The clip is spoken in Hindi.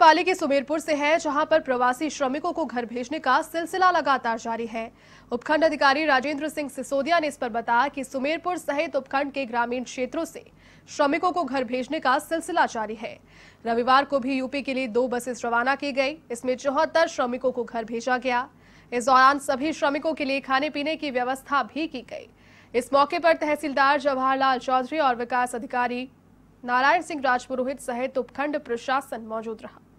पाली के सुमेरपुर से है जहां पर प्रवासी श्रमिकों को घर भेजने का सिलसिला लगातार जारी है उपखंड अधिकारी राजेंद्र सिंह सिसोदिया ने इस पर बताया कि सुमेरपुर सहित उपखंड के ग्रामीण क्षेत्रों से श्रमिकों को घर भेजने का सिलसिला जारी है रविवार को भी यूपी के लिए दो बसेस रवाना की गई इसमें चौहत्तर श्रमिकों को घर भेजा गया इस दौरान सभी श्रमिकों के लिए खाने पीने की व्यवस्था भी की गई इस मौके पर तहसीलदार जवाहरलाल चौधरी और विकास अधिकारी नारायण सिंह राजपुरोहित सहित उपखंड प्रशासन मौजूद रहा